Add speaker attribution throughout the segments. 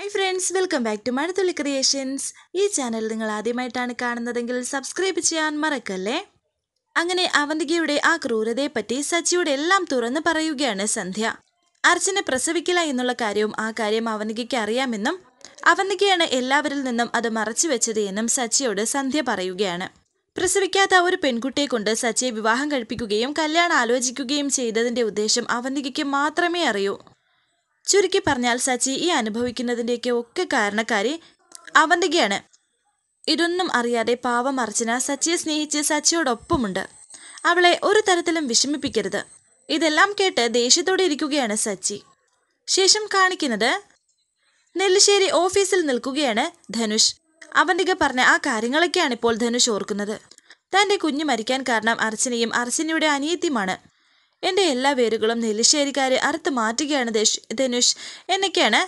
Speaker 1: hi friends welcome back to Mazhathulli creations ഈ channel നിങ്ങൾ ആദ്യമായിട്ടാണ് കാണുന്നതെങ്കിൽ സബ്സ്ക്രൈബ് ചെയ്യാൻ മറക്കല്ലേ അങ്ങനെ അവന്തികയുടെ ആ ക്രൂരതയെപ്പറ്റി സച്ചിയുടെ എല്ലാം തുറന്നു പറയുകയാണ് സന്ധ്യ അർച്ചന പ്രസവിക്കില്ല എന്നുള്ള കാര്യവും ആ കാര്യം അവന്തികയ്ക്ക് അറിയാമെന്നും അവന്തികയാണ് എല്ലാവരിൽ നിന്നും അത് മറച്ചു വെച്ചത് എന്നും സച്ചിയോട് സന്ധ്യ പറയുകയാണ് പ്രസവിക്കാത്ത ഒരു പെൺകുട്ടിയെ കൊണ്ട് സച്ചിയെ വിവാഹം കഴിപ്പിക്കുകയും കല്യാണം ആലോചിക്കുകയും ചെയ്തതിന്റെ ഉദ്ദേശം അവന്തികയ്ക്ക് മാത്രമേ അറിയൂ ചുരുക്കി പറഞ്ഞാൽ സച്ചി ഈ അനുഭവിക്കുന്നതിൻ്റെയൊക്കെ ഒക്കെ കാരണക്കാരി അവന്തികയാണ് ഇതൊന്നും അറിയാതെ പാവം അർച്ചന സച്ചിയെ സ്നേഹിച്ച് സച്ചിയോടൊപ്പമുണ്ട് അവളെ ഒരു തരത്തിലും വിഷമിപ്പിക്കരുത് ഇതെല്ലാം കേട്ട് ദേഷ്യത്തോടെ ഇരിക്കുകയാണ് സച്ചി ശേഷം കാണിക്കുന്നത് നെല്ലിശ്ശേരി ഓഫീസിൽ നിൽക്കുകയാണ് ധനുഷ് അവന്തിക പറഞ്ഞ ആ കാര്യങ്ങളൊക്കെയാണ് ഇപ്പോൾ ധനുഷ് ഓർക്കുന്നത് തൻ്റെ കുഞ്ഞ് മരിക്കാൻ കാരണം അർച്ചനയും അർച്ചനയുടെ അനിയത്തിയുമാണ് എൻ്റെ എല്ലാ വേരുകളും നെല്ലിശ്ശേരിക്കാരെ അറുത്ത് മാറ്റുകയാണ് ധനുഷ് എന്നൊക്കെയാണ്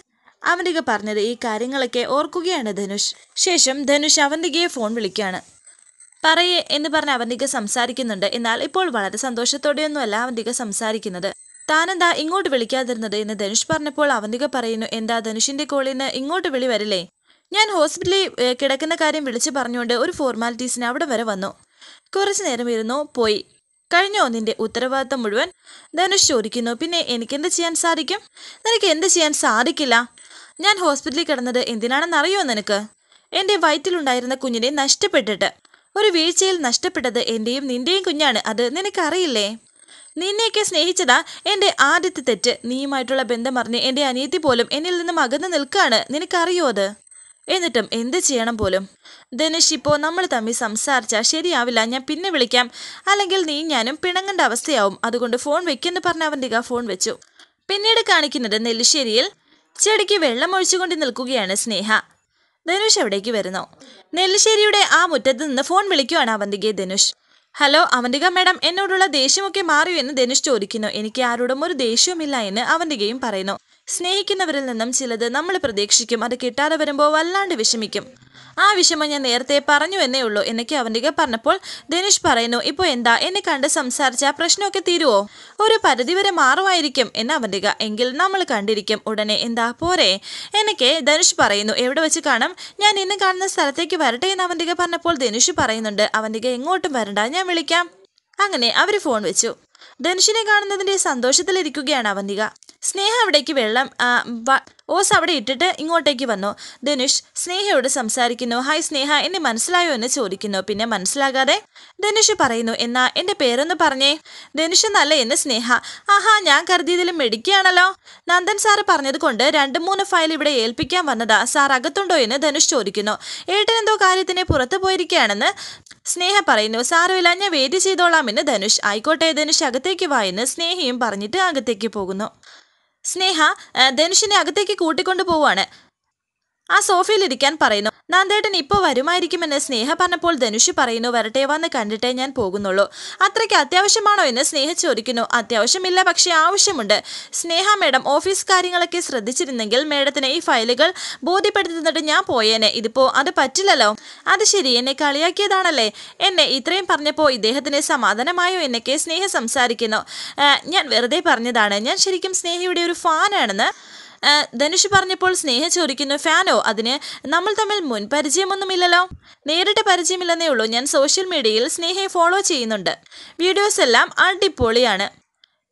Speaker 1: അവന്തിക പറഞ്ഞത് ഈ കാര്യങ്ങളൊക്കെ ഓർക്കുകയാണ് ധനുഷ് ശേഷം ധനുഷ് അവന്തികയെ ഫോൺ വിളിക്കുകയാണ് പറയേ എന്ന് പറഞ്ഞ് അവന്തിക സംസാരിക്കുന്നുണ്ട് എന്നാൽ ഇപ്പോൾ വളരെ സന്തോഷത്തോടെയൊന്നുമല്ല അവന്തിക സംസാരിക്കുന്നത് താനെന്താ ഇങ്ങോട്ട് വിളിക്കാതിരുന്നത് എന്ന് ധനുഷ് പറഞ്ഞപ്പോൾ അവന്തിക പറയുന്നു എന്താ ധനുഷിന്റെ കോളിൽ നിന്ന് ഇങ്ങോട്ട് വിളി വരില്ലേ ഞാൻ ഹോസ്പിറ്റലിൽ കിടക്കുന്ന കാര്യം വിളിച്ചു പറഞ്ഞുകൊണ്ട് ഒരു ഫോർമാലിറ്റീസിന് അവിടെ വരെ വന്നു കുറച്ചു നേരം ഇരുന്നു പോയി കഴിഞ്ഞോ നിന്റെ ഉത്തരവാദിത്തം മുഴുവൻ ധനുഷ് ചോദിക്കുന്നു പിന്നെ എനിക്കെന്ത് ചെയ്യാൻ സാധിക്കും നിനക്ക് എന്ത് ചെയ്യാൻ സാധിക്കില്ല ഞാൻ ഹോസ്പിറ്റലിൽ കിടന്നത് എന്തിനാണെന്ന് അറിയോ നിനക്ക് എൻ്റെ വയറ്റിലുണ്ടായിരുന്ന കുഞ്ഞിനെ നഷ്ടപ്പെട്ടിട്ട് ഒരു വീഴ്ചയിൽ നഷ്ടപ്പെട്ടത് എൻ്റെയും നിന്റെയും കുഞ്ഞാണ് അത് നിനക്കറിയില്ലേ നിന്നെയൊക്കെ സ്നേഹിച്ചതാ എൻ്റെ ആദ്യത്തെ തെറ്റ് നീയുമായിട്ടുള്ള ബന്ധം അറിഞ്ഞ് എൻ്റെ അനിയത്തി പോലും എന്നിൽ നിന്നും അകന്നു നിൽക്കുകയാണ് നിനക്കറിയോ അത് എന്നിട്ടും എന്ത് ചെയ്യണം പോലും ധനുഷ് ഇപ്പോൾ നമ്മൾ തമ്മിൽ സംസാരിച്ചാൽ ശരിയാവില്ല ഞാൻ പിന്നെ വിളിക്കാം അല്ലെങ്കിൽ നീ ഞാനും പിണങ്ങേണ്ട അവസ്ഥയാവും അതുകൊണ്ട് ഫോൺ വെക്കെന്ന് പറഞ്ഞ അവന്തിക ഫോൺ വെച്ചു പിന്നീട് കാണിക്കുന്നത് നെല്ലിശ്ശേരിയിൽ ചെടിക്ക് വെള്ളം ഒഴിച്ചുകൊണ്ട് നിൽക്കുകയാണ് സ്നേഹ ധനുഷ് എവിടേക്ക് വരുന്നു നെല്ലിശ്ശേരിയുടെ ആ മുറ്റത്ത് നിന്ന് ഫോൺ വിളിക്കുവാണ് അവന്തികയെ ധനുഷ് ഹലോ അവന്തിക മാഡം എന്നോടുള്ള ദേഷ്യമൊക്കെ മാറിയോ എന്ന് ധനുഷ് ചോദിക്കുന്നു എനിക്ക് ആരോടും ഒരു ദേഷ്യവുമില്ല എന്ന് അവന്തികയും പറയുന്നു സ്നേഹിക്കുന്നവരിൽ നിന്നും ചിലത് നമ്മൾ പ്രതീക്ഷിക്കും അത് കിട്ടാതെ വരുമ്പോൾ വല്ലാണ്ട് വിഷമിക്കും ആ വിഷമം ഞാൻ നേരത്തെ പറഞ്ഞു എന്നേ ഉള്ളൂ എന്നൊക്കെ അവൻ്റെ പറഞ്ഞപ്പോൾ ധനുഷ് പറയുന്നു ഇപ്പോൾ എന്താ എന്നെ കണ്ട് സംസാരിച്ച പ്രശ്നമൊക്കെ തീരുവോ ഒരു പരിധിവരെ മാറുമായിരിക്കും എന്ന് അവൻ്റെ എങ്കിൽ നമ്മൾ കണ്ടിരിക്കും ഉടനെ എന്താ പോരെ എനിക്ക് ധനുഷ് പറയുന്നു എവിടെ വെച്ച് കാണാം ഞാൻ ഇന്ന് കാണുന്ന സ്ഥലത്തേക്ക് വരട്ടെ എന്ന് അവൻ്റെ പറഞ്ഞപ്പോൾ ധനുഷ് പറയുന്നുണ്ട് അവൻ്റെ എങ്ങോട്ടും വരണ്ട ഞാൻ വിളിക്കാം അങ്ങനെ അവർ ഫോൺ വെച്ചു ധനുഷിനെ കാണുന്നതിന്റെ സന്തോഷത്തിലിരിക്കുകയാണ് അവന്തിക സ്നേഹ അവിടേക്ക് വെള്ളം ഓസ് അവിടെ ഇട്ടിട്ട് ഇങ്ങോട്ടേക്ക് വന്നു ധനുഷ് സ്നേഹയോട് സംസാരിക്കുന്നു ഹായ് സ്നേഹ എന്നെ മനസ്സിലായോ എന്ന് ചോദിക്കുന്നു പിന്നെ മനസ്സിലാകാതെ ധനുഷ് പറയുന്നു എന്നാ എൻ്റെ പേരൊന്ന് പറഞ്ഞേ ധനുഷ് നല്ല എന്ന് സ്നേഹ ആഹാ ഞാൻ കരുതിയതിലും മെടിക്കുകയാണല്ലോ നന്ദൻ സാറ് പറഞ്ഞത് കൊണ്ട് രണ്ട് മൂന്ന് ഫയൽ ഇവിടെ ഏൽപ്പിക്കാൻ വന്നതാ സാർ അകത്തുണ്ടോ എന്ന് ധനുഷ് ചോദിക്കുന്നു ഏട്ടൻ എന്തോ കാര്യത്തിന് പുറത്തു പോയിരിക്കുകയാണെന്ന് സ്നേഹ പറയുന്നു സാരമില്ല ഞാൻ വെയിറ്റ് എന്ന് ധനുഷ് ആയിക്കോട്ടെ ധനുഷ് അകത്തേക്ക് വായെന്ന് സ്നേഹയും പറഞ്ഞിട്ട് അകത്തേക്ക് പോകുന്നു സ്നേഹ ധനുഷിനെ അകത്തേക്ക് കൂട്ടിക്കൊണ്ടു പോവാണ് ആ സോഫയിലിരിക്കാൻ പറയുന്നു നന്ദേട്ടൻ ഇപ്പൊ വരുമായിരിക്കുമെന്ന് സ്നേഹ പറഞ്ഞപ്പോൾ ധനുഷ് പറയുന്നു വരട്ടെ വന്ന് കണ്ടിട്ടേ ഞാൻ പോകുന്നുള്ളൂ അത്രയ്ക്ക് അത്യാവശ്യമാണോ എന്ന് സ്നേഹ ചോദിക്കുന്നു അത്യാവശ്യമില്ല പക്ഷേ ആവശ്യമുണ്ട് സ്നേഹ മേഡം ഓഫീസ് കാര്യങ്ങളൊക്കെ ശ്രദ്ധിച്ചിരുന്നെങ്കിൽ മേഡത്തിന് ഈ ഫയലുകൾ ബോധ്യപ്പെടുത്തുന്നിട്ട് ഞാൻ പോയേനെ ഇതിപ്പോ അത് പറ്റില്ലല്ലോ അത് ശരി എന്നെ കളിയാക്കിയതാണല്ലേ എന്നെ ഇത്രയും പറഞ്ഞപ്പോൾ ഇദ്ദേഹത്തിന് സമാധാനമായോ എന്നൊക്കെ സ്നേഹ സംസാരിക്കുന്നു ഞാൻ വെറുതെ പറഞ്ഞതാണ് ഞാൻ ശരിക്കും സ്നേഹയുടെ ഒരു ഫാനാണെന്ന് ധനുഷ് പറഞ്ഞപ്പോൾ സ്നേഹ ചോദിക്കുന്നു ഫാനോ അതിന് നമ്മൾ തമ്മിൽ മുൻ പരിചയമൊന്നുമില്ലല്ലോ നേരിട്ട് പരിചയമില്ലെന്നേ ഉള്ളൂ ഞാൻ സോഷ്യൽ മീഡിയയിൽ സ്നേഹയെ ഫോളോ ചെയ്യുന്നുണ്ട് വീഡിയോസ് എല്ലാം അടിപൊളിയാണ്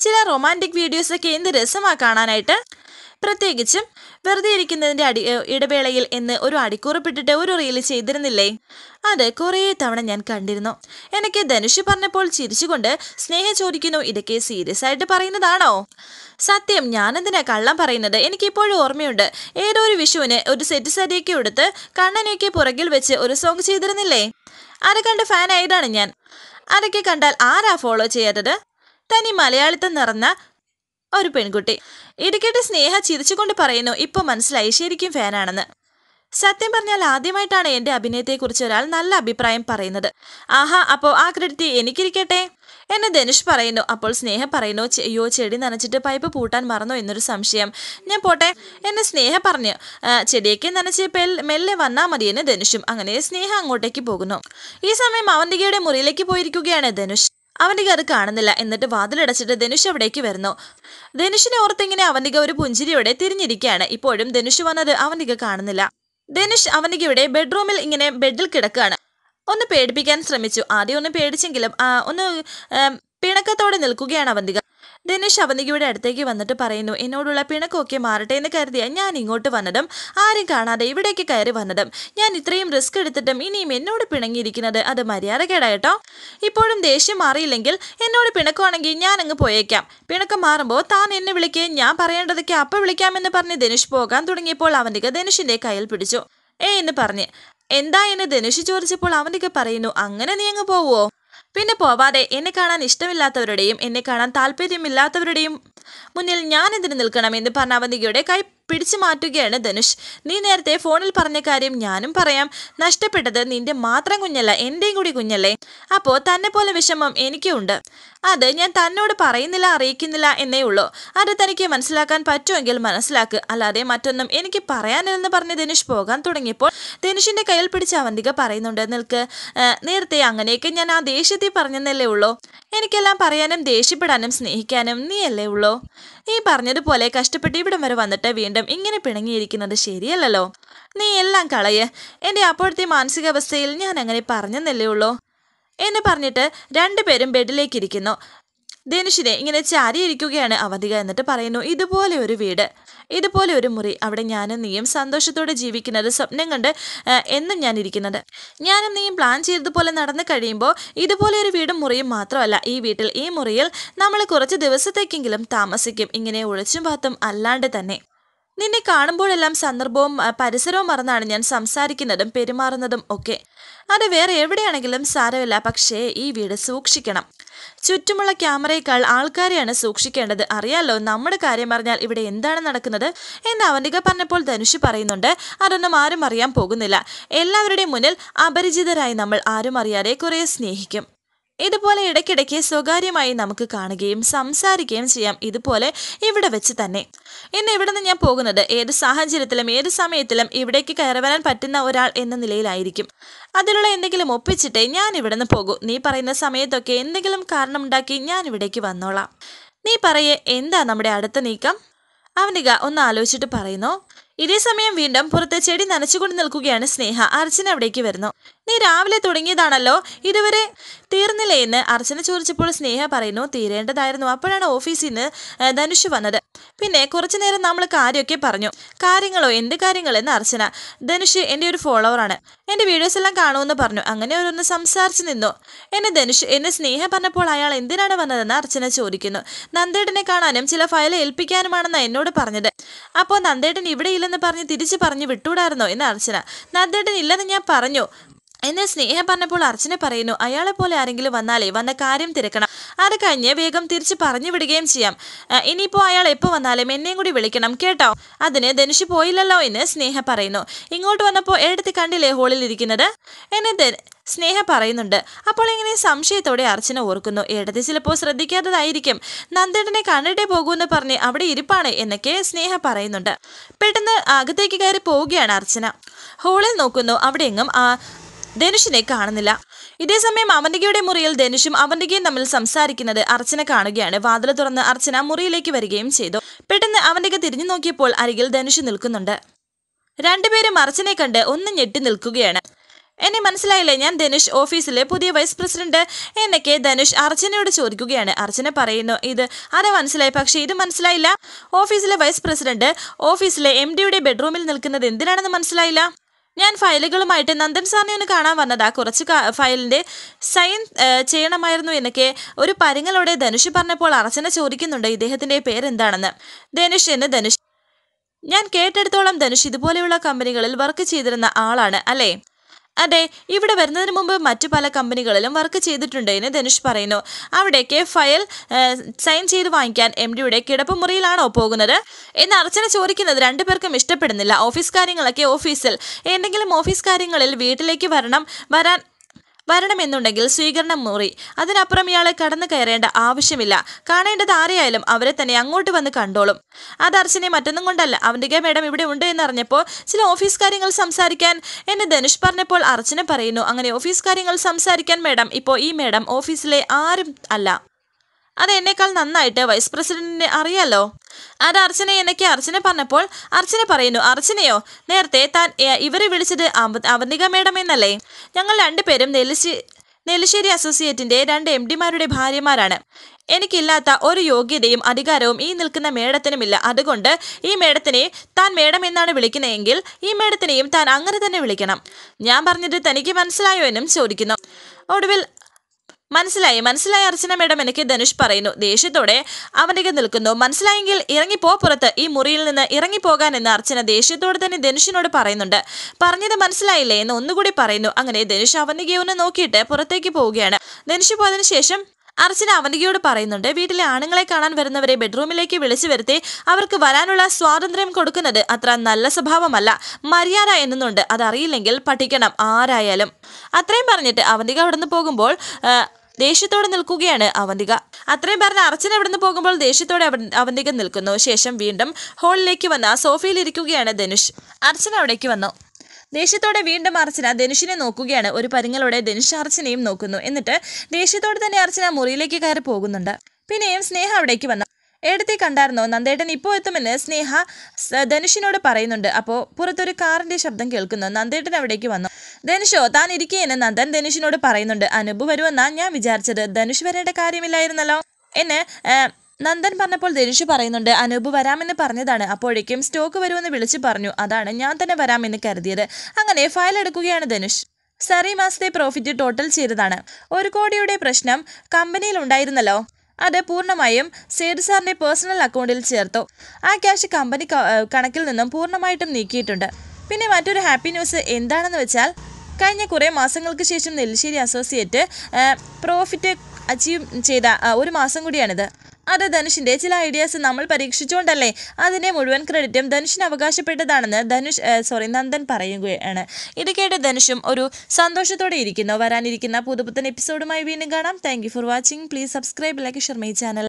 Speaker 1: ചില റൊമാൻറ്റിക് വീഡിയോസൊക്കെ എന്ത് രസമാണ് കാണാനായിട്ട് പ്രത്യേകിച്ചും വെറുതെ ഇരിക്കുന്നതിൻ്റെ അടി ഇടവേളയിൽ എന്ന് ഒരു അടിക്കുറിപ്പിട്ടിട്ട് ഒരു റീൽ ചെയ്തിരുന്നില്ലേ അത് കുറേ തവണ ഞാൻ കണ്ടിരുന്നു എനിക്ക് ധനുഷ് പറഞ്ഞപ്പോൾ ചിരിച്ചുകൊണ്ട് സ്നേഹം ചോദിക്കുന്നു ഇതൊക്കെ സീരിയസ് ആയിട്ട് പറയുന്നതാണോ സത്യം ഞാനെന്തിനാ കള്ളം പറയുന്നത് എനിക്കിപ്പോഴും ഓർമ്മയുണ്ട് ഏതോ ഒരു വിഷുവിന് ഒരു സെറ്റ് സരിയൊക്കെ എടുത്ത് കണ്ണനെയൊക്കെ പുറകിൽ വെച്ച് ഒരു സോങ് ചെയ്തിരുന്നില്ലേ അത് കണ്ട് ഫാനായതാണ് ഞാൻ അതൊക്കെ കണ്ടാൽ ആരാ ഫോളോ ചെയ്യാത്തത് തനി മലയാളിത്തം നിറഞ്ഞ ഒരു പെൺകുട്ടി ഇടുക്കേട്ട് സ്നേഹ ചിരിച്ചുകൊണ്ട് പറയുന്നു ഇപ്പൊ മനസ്സിലായി ശരിക്കും ഫാനാണെന്ന് സത്യം പറഞ്ഞാൽ ആദ്യമായിട്ടാണ് എൻ്റെ അഭിനയത്തെക്കുറിച്ച് ഒരാൾ നല്ല അഭിപ്രായം പറയുന്നത് ആഹാ അപ്പോൾ ആ ക്രെഡിറ്റ് എനിക്കിരിക്കട്ടെ എന്നെ ധനുഷ് പറയുന്നു അപ്പോൾ സ്നേഹ പറയുന്നു അയ്യോ ചെടി നനച്ചിട്ട് പൈപ്പ് പൂട്ടാൻ മറന്നോ എന്നൊരു സംശയം ഞാൻ പോട്ടെ എന്നെ സ്നേഹ പറഞ്ഞു ചെടിയൊക്കെ നനച്ച് പെൽ മെല്ലെ വന്നാൽ മതിയെന്ന് ധനുഷും അങ്ങനെ സ്നേഹ അങ്ങോട്ടേക്ക് പോകുന്നു ഈ സമയം അവന്തികയുടെ മുറിയിലേക്ക് പോയിരിക്കുകയാണ് ധനുഷ് അവന്റെ അത് കാണുന്നില്ല എന്നിട്ട് വാതിലടച്ചിട്ട് ധനുഷ് അവിടേക്ക് വരുന്നു ധനുഷിനെ ഓർത്തിങ്ങനെ അവന്തിക ഒരു പുഞ്ചിരിയോടെ തിരിഞ്ഞിരിക്കുകയാണ് ഇപ്പോഴും ധനുഷ് വന്നത് അവന്തിക കാണുന്നില്ല ധനുഷ് അവന്തികയുടെ ബെഡ്റൂമിൽ ഇങ്ങനെ ബെഡിൽ കിടക്കുകയാണ് ഒന്ന് പേടിപ്പിക്കാൻ ശ്രമിച്ചു ആദ്യം ഒന്ന് പേടിച്ചെങ്കിലും ഒന്ന് പിണക്കത്തോടെ നിൽക്കുകയാണ് അവന്തിക ദിനേഷ് അവന്തികയുടെ അടുത്തേക്ക് വന്നിട്ട് പറയുന്നു എന്നോടുള്ള പിണക്കൊക്കെ മാറട്ടെ എന്ന് കരുതിയ ഞാൻ ഇങ്ങോട്ട് വന്നതും ആരും കാണാതെ ഇവിടേക്ക് കയറി വന്നതും ഞാൻ ഇത്രയും റിസ്ക് എടുത്തിട്ടും ഇനിയും എന്നോട് പിണങ്ങിയിരിക്കുന്നത് അത് മര്യാദകേടായിട്ടോ ഇപ്പോഴും ദേഷ്യം മാറിയില്ലെങ്കിൽ എന്നോട് പിണക്കുവാണെങ്കിൽ ഞാൻ അങ്ങ് പോയേക്കാം പിണക്കം മാറുമ്പോൾ താൻ എന്നെ വിളിക്കുകയും ഞാൻ പറയേണ്ടതൊക്കെ അപ്പൊ വിളിക്കാമെന്ന് പറഞ്ഞ് ധനുഷ് പോകാൻ തുടങ്ങിയപ്പോൾ അവനിക ധനുഷിന്റെ കയ്യിൽ പിടിച്ചു ഏ എന്ന് പറഞ്ഞ് എന്താ എന്ന് ധനുഷ് ചോദിച്ചപ്പോൾ അവനിക പറയുന്നു അങ്ങനെ നീ അങ്ങ് പോവോ പിന്നെ പോവാതെ എന്നെ കാണാൻ ഇഷ്ടമില്ലാത്തവരുടെയും എന്നെ കാണാൻ താല്പര്യമില്ലാത്തവരുടെയും മുന്നിൽ ഞാൻ എന്തിനു നിൽക്കണം എന്ന് പറഞ്ഞ കൈ പിടിച്ചു മാറ്റുകയാണ് ധനുഷ് നീ നേരത്തെ ഫോണിൽ പറഞ്ഞ കാര്യം ഞാനും പറയാം നഷ്ടപ്പെട്ടത് നിന്റെ മാത്രം കുഞ്ഞല്ല എൻ്റെയും കൂടി കുഞ്ഞല്ലേ അപ്പോൾ തന്നെ പോലെ വിഷമം എനിക്കുണ്ട് അത് ഞാൻ തന്നോട് പറയുന്നില്ല അറിയിക്കുന്നില്ല എന്നേ ഉള്ളൂ അത് തനിക്ക് മനസ്സിലാക്കാൻ പറ്റുമെങ്കിൽ മനസ്സിലാക്ക് അല്ലാതെ മറ്റൊന്നും എനിക്ക് പറയാനില്ലെന്ന് പറഞ്ഞ് ധനുഷ് പോകാൻ തുടങ്ങിയപ്പോൾ ധനുഷിന്റെ കയ്യിൽ പിടിച്ച അവന്തിക പറയുന്നുണ്ട് നിൽക്ക് നേരത്തെ അങ്ങനെയൊക്കെ ഞാൻ ആ ദേഷ്യത്തിൽ പറഞ്ഞെന്നല്ലേ ഉള്ളൂ എനിക്കെല്ലാം പറയാനും ദേഷ്യപ്പെടാനും സ്നേഹിക്കാനും നീയല്ലേ ഉള്ളൂ ഈ പറഞ്ഞതുപോലെ കഷ്ടപ്പെട്ട് ഇവിടം വരെ വന്നിട്ട് വീണ്ടും വീണ്ടും ഇങ്ങനെ പിണങ്ങിയിരിക്കുന്നത് ശരിയല്ലല്ലോ നീ എല്ലാം കളയ എൻ്റെ അപ്പോഴത്തെ മാനസികാവസ്ഥയിൽ ഞാൻ അങ്ങനെ പറഞ്ഞെന്നല്ലേ ഉള്ളൂ എന്ന് പറഞ്ഞിട്ട് രണ്ടുപേരും ബെഡിലേക്ക് ഇരിക്കുന്നു ധനുഷിനെ ഇങ്ങനെ ചാരിയിരിക്കുകയാണ് അവധിക എന്നിട്ട് പറയുന്നു ഇതുപോലെ ഒരു വീട് ഇതുപോലെ ഒരു മുറി അവിടെ ഞാനും നീയും സന്തോഷത്തോടെ ജീവിക്കുന്നത് സ്വപ്നം കണ്ട് എന്നും ഞാൻ ഇരിക്കുന്നത് ഞാനും നീയും പ്ലാൻ ചെയ്തതുപോലെ നടന്നു കഴിയുമ്പോൾ ഇതുപോലെ ഒരു വീടും മുറിയും മാത്രമല്ല ഈ വീട്ടിൽ ഈ മുറിയിൽ നമ്മൾ കുറച്ച് ദിവസത്തേക്കെങ്കിലും താമസിക്കും ഇങ്ങനെ ഒളിച്ചും പാത്തും അല്ലാണ്ട് തന്നെ നിന്നെ കാണുമ്പോഴെല്ലാം സന്ദർഭവും പരിസരവും മറന്നാണ് ഞാൻ സംസാരിക്കുന്നതും പെരുമാറുന്നതും ഒക്കെ അത് വേറെ എവിടെയാണെങ്കിലും സാരമില്ല പക്ഷേ ഈ വീട് സൂക്ഷിക്കണം ചുറ്റുമുള്ള ക്യാമറയേക്കാൾ ആൾക്കാരെയാണ് സൂക്ഷിക്കേണ്ടത് അറിയാലോ നമ്മുടെ കാര്യം പറഞ്ഞാൽ ഇവിടെ എന്താണ് നടക്കുന്നത് എന്ന് അവന്തിക പറഞ്ഞപ്പോൾ ധനുഷ് പറയുന്നുണ്ട് അതൊന്നും ആരും അറിയാൻ പോകുന്നില്ല എല്ലാവരുടെയും മുന്നിൽ അപരിചിതരായി നമ്മൾ ആരും അറിയാതെ കുറേ സ്നേഹിക്കും ഇതുപോലെ ഇടയ്ക്കിടയ്ക്ക് സ്വകാര്യമായി നമുക്ക് കാണുകയും സംസാരിക്കുകയും ചെയ്യാം ഇതുപോലെ ഇവിടെ വെച്ച് തന്നെ ഇന്ന് ഇവിടെ നിന്ന് ഞാൻ പോകുന്നത് ഏത് സാഹചര്യത്തിലും ഏത് സമയത്തിലും ഇവിടേക്ക് കയറി വരാൻ പറ്റുന്ന ഒരാൾ എന്ന നിലയിലായിരിക്കും അതിലുള്ള എന്തെങ്കിലും ഒപ്പിച്ചിട്ടേ ഞാൻ ഇവിടെ നിന്ന് പോകൂ നീ പറയുന്ന സമയത്തൊക്കെ എന്തെങ്കിലും കാരണമുണ്ടാക്കി ഞാൻ ഇവിടേക്ക് വന്നോളാം നീ പറയേ എന്താ നമ്മുടെ അടുത്ത നീക്കം അവനിക ഒന്ന് ആലോചിച്ചിട്ട് പറയുന്നോ ഇതേ സമയം വീണ്ടും പുറത്ത് ചെടി നനച്ചുകൊണ്ട് നിൽക്കുകയാണ് സ്നേഹ അർച്ചന അവിടേക്ക് വരുന്നു നീ രാവിലെ തുടങ്ങിയതാണല്ലോ ഇതുവരെ തീർന്നില്ലേ എന്ന് അർച്ചന ചോദിച്ചപ്പോൾ സ്നേഹ പറയുന്നു തീരേണ്ടതായിരുന്നു അപ്പോഴാണ് ഓഫീസിൽ നിന്ന് ധനുഷ് വന്നത് പിന്നെ കുറച്ചു നേരം നമ്മൾ കാര്യമൊക്കെ പറഞ്ഞു കാര്യങ്ങളോ എന്ത് എന്ന് അർച്ചന ധനുഷ് എൻ്റെ ഒരു ഫോളോവറാണ് എൻ്റെ വീഡിയോസ് എല്ലാം കാണുമെന്ന് പറഞ്ഞു അങ്ങനെ ഓരോന്ന് സംസാരിച്ചു നിന്നു എന്നെ ധനുഷ് എന്നെ സ്നേഹം പറഞ്ഞപ്പോൾ അയാൾ എന്തിനാണ് വന്നതെന്ന് അർച്ചന ചോദിക്കുന്നു നന്ദേട്ടനെ കാണാനും ചില ഫയൽ ഏൽപ്പിക്കാനുമാണെന്ന് എന്നോട് പറഞ്ഞത് അപ്പോൾ നന്ദേട്ടൻ ഇവിടെ ഇല്ലെന്ന് പറഞ്ഞ് തിരിച്ചു പറഞ്ഞു വിട്ടൂടായിരുന്നോ എന്ന് അർച്ചന നന്ദേട്ടൻ ഇല്ലെന്ന് ഞാൻ പറഞ്ഞു എന്നെ സ്നേഹം പറഞ്ഞപ്പോൾ അർച്ചന പറയുന്നു അയാളെ പോലെ ആരെങ്കിലും വന്നാലേ വന്ന കാര്യം തിരക്കണം അത് കഴിഞ്ഞ് വേഗം തിരിച്ച് പറഞ്ഞു വിടുകയും ചെയ്യാം ഇനിയിപ്പോൾ അയാൾ എപ്പോൾ വന്നാലും എന്നെയും കൂടി വിളിക്കണം കേട്ടോ അതിന് ധനുഷ് പോയില്ലല്ലോ എന്ന് സ്നേഹ പറയുന്നു ഇങ്ങോട്ട് വന്നപ്പോൾ എടുത്ത് കണ്ടില്ലേ ഹോളിൽ ഇരിക്കുന്നത് എന്നെ സ്നേഹ പറയുന്നുണ്ട് അപ്പോൾ ഇങ്ങനെ സംശയത്തോടെ അർച്ചന ഓർക്കുന്നു ഏടത്തി ചിലപ്പോൾ ശ്രദ്ധിക്കാത്തതായിരിക്കും നന്ദേട്ടനെ കണ്ടിട്ടേ പോകൂന്ന് പറഞ്ഞ് അവിടെ ഇരിപ്പാണ് എന്നൊക്കെ സ്നേഹ പറയുന്നുണ്ട് പെട്ടെന്ന് അകത്തേക്ക് കയറി പോവുകയാണ് അർച്ചന ഹോളിൽ നോക്കുന്നു അവിടെ എങ്ങും ധനുഷിനെ കാണുന്നില്ല ഇതേസമയം അവന്തികയുടെ മുറിയിൽ ധനുഷും അവന്തികയും തമ്മിൽ സംസാരിക്കുന്നത് അർച്ചന കാണുകയാണ് വാതിൽ തുറന്ന് അർച്ചന മുറിയിലേക്ക് വരികയും ചെയ്തു പെട്ടെന്ന് അവന്തിക തിരിഞ്ഞു നോക്കിയപ്പോൾ അരികിൽ ധനുഷ് നിൽക്കുന്നുണ്ട് രണ്ടുപേരും അർച്ചനെ കണ്ട് ഒന്ന് ഞെട്ടി നിൽക്കുകയാണ് എന്നെ മനസ്സിലായില്ലേ ഞാൻ ധനുഷ് ഓഫീസിലെ പുതിയ വൈസ് പ്രസിഡന്റ് എന്നൊക്കെ ധനുഷ് അർച്ചനയോട് ചോദിക്കുകയാണ് അർച്ചന പറയുന്നു ഇത് ആരെ മനസ്സിലായി പക്ഷേ ഇത് മനസ്സിലായില്ല ഓഫീസിലെ വൈസ് പ്രസിഡന്റ് ഓഫീസിലെ എം ഡിയുടെ ബെഡ്റൂമിൽ നിൽക്കുന്നത് എന്തിനാണെന്ന് മനസ്സിലായില്ല ഞാൻ ഫയലുകളുമായിട്ട് നന്ദൻ സാറിനെ ഒന്ന് കാണാൻ വന്നതാ കുറച്ച് ഫയലിൻ്റെ സൈൻ ചെയ്യണമായിരുന്നു എന്നൊക്കെ ഒരു പരുങ്ങലോടെ ധനുഷ് പറഞ്ഞപ്പോൾ അർച്ചന ചോദിക്കുന്നുണ്ട് ഇദ്ദേഹത്തിൻ്റെ പേരെന്താണെന്ന് ധനുഷ് എന്ന് ധനുഷ് ഞാൻ കേട്ടെടുത്തോളം ധനുഷ് ഇതുപോലെയുള്ള കമ്പനികളിൽ വർക്ക് ചെയ്തിരുന്ന ആളാണ് അല്ലേ അതെ ഇവിടെ വരുന്നതിന് മുമ്പ് മറ്റു പല കമ്പനികളിലും വർക്ക് ചെയ്തിട്ടുണ്ട് എന്ന് ധനുഷ് പറയുന്നു അവിടേക്ക് ഫയൽ സൈൻ ചെയ്ത് വാങ്ങിക്കാൻ എം ഡിയുടെ മുറിയിലാണോ പോകുന്നത് എന്ന് അർച്ചന ചോദിക്കുന്നത് രണ്ടുപേർക്കും ഇഷ്ടപ്പെടുന്നില്ല ഓഫീസ് കാര്യങ്ങളൊക്കെ ഓഫീസിൽ എന്തെങ്കിലും ഓഫീസ് കാര്യങ്ങളിൽ വീട്ടിലേക്ക് വരണം വരാൻ വരണമെന്നുണ്ടെങ്കിൽ സ്വീകരണം മുറി അതിനപ്പുറം ഇയാളെ കടന്നു കയറേണ്ട ആവശ്യമില്ല കാണേണ്ടത് ആരെയായാലും അവരെ തന്നെ അങ്ങോട്ട് വന്ന് കണ്ടോളും ആ ദർശനെ മറ്റൊന്നും കൊണ്ടല്ല അവന്തിക മേഡം ഇവിടെ ഉണ്ട് എന്നറിഞ്ഞപ്പോൾ ചില ഓഫീസ് കാര്യങ്ങൾ സംസാരിക്കാൻ എന്നെ ധനുഷ് പറഞ്ഞപ്പോൾ അർച്ചന പറയുന്നു അങ്ങനെ ഓഫീസ് കാര്യങ്ങൾ സംസാരിക്കാൻ മേഡം ഇപ്പോൾ ഈ മേഡം ഓഫീസിലെ ആരും അല്ല അത് എന്നേക്കാൾ നന്നായിട്ട് വൈസ് പ്രസിഡന്റിന് അറിയാലോ അത് അർച്ചന എന്നൊക്കെ അർച്ചന പറഞ്ഞപ്പോൾ അർച്ചന പറയുന്നു അർച്ചനയോ നേരത്തെ താൻ ഇവരെ വിളിച്ചത് അവന്തിക മേഡം എന്നല്ലേ ഞങ്ങൾ രണ്ടുപേരും നെല്ലിശ്ശി നെല്ലിശ്ശേരി അസോസിയേറ്റിന്റെ രണ്ട് എം ഡിമാരുടെ ഭാര്യമാരാണ് എനിക്കില്ലാത്ത ഒരു യോഗ്യതയും അധികാരവും ഈ നിൽക്കുന്ന മേഡത്തിനുമില്ല അതുകൊണ്ട് ഈ മേഡത്തിനെ താൻ മേഡം എന്നാണ് വിളിക്കുന്നതെങ്കിൽ ഈ മേഡത്തിനെയും താൻ അങ്ങനെ തന്നെ വിളിക്കണം ഞാൻ പറഞ്ഞത് തനിക്ക് മനസ്സിലായോ എന്നും ചോദിക്കുന്നു ഒടുവിൽ മനസ്സിലായി മനസ്സിലായി അർച്ചന മേഡം എനിക്ക് ധനുഷ് പറയുന്നു ദേഷ്യത്തോടെ അവൻ്റെ നിൽക്കുന്നു മനസ്സിലായെങ്കിൽ ഇറങ്ങിപ്പോ പുറത്ത് ഈ മുറിയിൽ നിന്ന് ഇറങ്ങിപ്പോകാൻ എന്ന് അർച്ചന ദേഷ്യത്തോടെ തന്നെ ധനുഷിനോട് പറയുന്നുണ്ട് പറഞ്ഞത് മനസ്സിലായില്ലേ എന്ന് ഒന്നുകൂടി പറയുന്നു അങ്ങനെ ധനുഷ് അവന്തികയെ ഒന്ന് നോക്കിയിട്ട് പുറത്തേക്ക് പോവുകയാണ് ധനുഷ് പോയതിനു ശേഷം അർച്ചന അവനികയോട് പറയുന്നുണ്ട് വീട്ടിലെ ആണുങ്ങളെ കാണാൻ വരുന്നവരെ ബെഡ്റൂമിലേക്ക് വിളിച്ചു വരുത്തി അവർക്ക് വരാനുള്ള സ്വാതന്ത്ര്യം കൊടുക്കുന്നത് അത്ര നല്ല സ്വഭാവമല്ല മര്യാദ എന്നുണ്ട് അതറിയില്ലെങ്കിൽ പഠിക്കണം ആരായാലും അത്രയും പറഞ്ഞിട്ട് അവനിക അവിടുന്ന് പോകുമ്പോൾ ദേഷ്യത്തോടെ നിൽക്കുകയാണ് അവന്തിക അത്രയും പറഞ്ഞ അർച്ചന അവിടുന്ന് പോകുമ്പോൾ ദേഷ്യത്തോടെ അവന്തിക നിൽക്കുന്നു ശേഷം വീണ്ടും ഹോളിലേക്ക് വന്ന സോഫയിൽ ഇരിക്കുകയാണ് ധനുഷ് അർച്ചന അവിടേക്ക് വന്നു ദേഷ്യത്തോടെ വീണ്ടും അർച്ചന ധനുഷിനെ നോക്കുകയാണ് ഒരു പരിങ്ങളോടെ ധനുഷ് അർച്ചനയും നോക്കുന്നു എന്നിട്ട് ദേഷ്യത്തോടെ തന്നെ അർച്ചന മുറിയിലേക്ക് കയറി പോകുന്നുണ്ട് പിന്നെയും സ്നേഹ അവിടേക്ക് വന്നു എടുത്തി കണ്ടായിരുന്നോ നന്ദേട്ടൻ ഇപ്പോൾ എത്തുമെന്ന് സ്നേഹ ധനുഷിനോട് പറയുന്നുണ്ട് അപ്പോൾ പുറത്തൊരു കാറിൻ്റെ ശബ്ദം കേൾക്കുന്നു നന്ദേട്ടൻ അവിടേക്ക് വന്നു ധനുഷോ താൻ ഇരിക്കേന്ന് നന്ദൻ ധനുഷിനോട് പറയുന്നുണ്ട് അനുപ് വരുമെന്നാണ് ഞാൻ വിചാരിച്ചത് ധനുഷ് വരേണ്ട കാര്യമില്ലായിരുന്നല്ലോ എന്നെ നന്ദൻ പറഞ്ഞപ്പോൾ ധനുഷ് പറയുന്നുണ്ട് അനൂപ് വരാമെന്ന് പറഞ്ഞതാണ് അപ്പോഴേക്കും സ്റ്റോക്ക് വരുമെന്ന് വിളിച്ചു പറഞ്ഞു അതാണ് ഞാൻ തന്നെ വരാമെന്ന് കരുതിയത് അങ്ങനെ ഫയൽ എടുക്കുകയാണ് ധനുഷ് സറി മാസത്തെ പ്രോഫിറ്റ് ടോട്ടൽ ചെയ്തതാണ് ഒരു കോടിയുടെ പ്രശ്നം കമ്പനിയിൽ ഉണ്ടായിരുന്നല്ലോ അത് പൂർണ്ണമായും സേതു സാറിൻ്റെ പേഴ്സണൽ അക്കൗണ്ടിൽ ചേർത്തു ആ ക്യാഷ് കമ്പനി കണക്കിൽ നിന്നും പൂർണ്ണമായിട്ടും നീക്കിയിട്ടുണ്ട് പിന്നെ മറ്റൊരു ഹാപ്പി ന്യൂസ് എന്താണെന്ന് വെച്ചാൽ കഴിഞ്ഞ കുറേ മാസങ്ങൾക്ക് ശേഷം നെല്ലിശ്ശേരി അസോസിയേറ്റ് പ്രോഫിറ്റ് അച്ചീവ് ചെയ്ത ഒരു മാസം കൂടിയാണിത് അത് ധനുഷിന്റെ ചില ഐഡിയാസ് നമ്മൾ പരീക്ഷിച്ചുകൊണ്ടല്ലേ അതിനെ മുഴുവൻ ക്രെഡിറ്റും ധനുഷിന് അവകാശപ്പെട്ടതാണെന്ന് ധനുഷ് സോറി നന്ദൻ പറയുകയാണ് ഇത് കേട്ട് ധനുഷും ഒരു സന്തോഷത്തോടെ ഇരിക്കുന്നു വരാനിരിക്കുന്ന പുതുപുത്തൻ എപ്പിസോഡുമായി വീണ്ടും കാണാം thank for watching please subscribe like share my channel